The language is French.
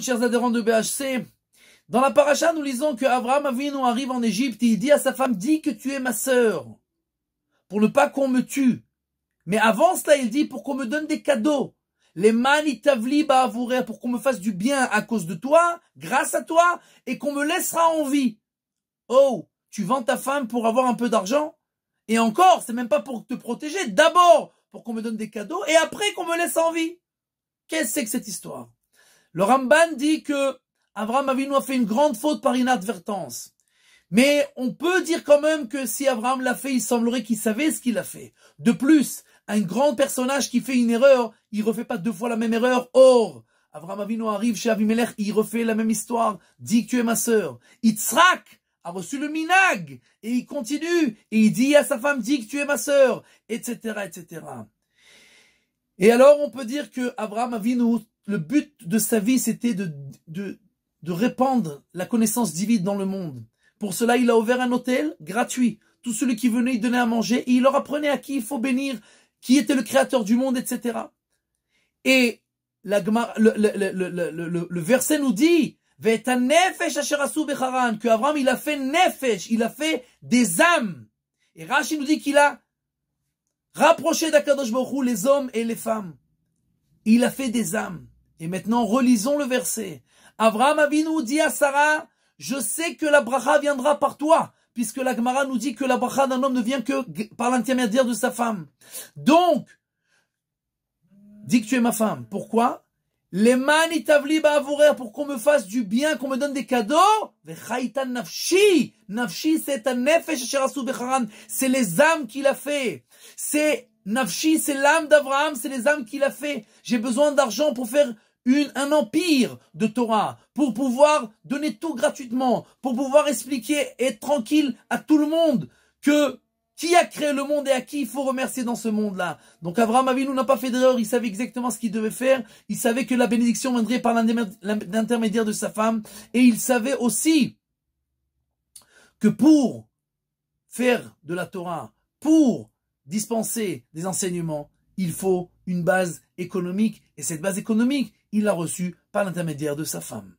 chers adhérents de BHC. Dans la paracha, nous lisons que Abraham Avinu arrive en Égypte et il dit à sa femme, dis que tu es ma sœur, pour ne pas qu'on me tue. Mais avant cela, il dit, pour qu'on me donne des cadeaux. Les manitavli ba'avourer, pour qu'on me fasse du bien à cause de toi, grâce à toi, et qu'on me laissera en vie. Oh, tu vends ta femme pour avoir un peu d'argent? Et encore, c'est même pas pour te protéger. D'abord, pour qu'on me donne des cadeaux, et après qu'on me laisse en vie. Qu'est-ce que c'est que cette histoire? Le Ramban dit que Abraham Avinu a fait une grande faute par inadvertance. Mais on peut dire quand même que si Abraham l'a fait, il semblerait qu'il savait ce qu'il a fait. De plus, un grand personnage qui fait une erreur, il refait pas deux fois la même erreur. Or, Abraham Avinu arrive chez Avimelech, il refait la même histoire. Dit que tu es ma sœur. Itzrak a reçu le minag et il continue et il dit à sa femme, dit que tu es ma sœur, etc., etc. Et alors on peut dire que Abraham Avinu le but de sa vie, c'était de, de, de répandre la connaissance divine dans le monde. Pour cela, il a ouvert un hôtel gratuit. Tout ceux qui venait, il donnait à manger il leur apprenait à qui il faut bénir, qui était le créateur du monde, etc. Et la, le, le, le, le, verset nous dit que Abraham, il a fait nefesh, il a fait des âmes. Et Rashi nous dit qu'il a rapproché d'Akadosh Baruch les hommes et les femmes. Il a fait des âmes. Et maintenant, relisons le verset. Avraham Avinu dit à Sarah, je sais que la bracha viendra par toi, puisque la Gemara nous dit que la bracha d'un homme ne vient que par l'intermédiaire de sa femme. Donc, dis que tu es ma femme. Pourquoi Les manitavli pour qu'on me fasse du bien, qu'on me donne des cadeaux. nafshi. c'est un nefesh C'est les âmes qu'il a fait. C'est nafshi, c'est l'âme d'Abraham, c'est les âmes qu'il a fait. J'ai besoin d'argent pour faire un empire de Torah pour pouvoir donner tout gratuitement, pour pouvoir expliquer et être tranquille à tout le monde que qui a créé le monde et à qui il faut remercier dans ce monde-là. Donc Abraham Avinu n'a pas fait d'erreur, il savait exactement ce qu'il devait faire, il savait que la bénédiction viendrait par l'intermédiaire de sa femme, et il savait aussi que pour faire de la Torah, pour dispenser des enseignements, il faut une base économique, et cette base économique, il l'a reçue par l'intermédiaire de sa femme.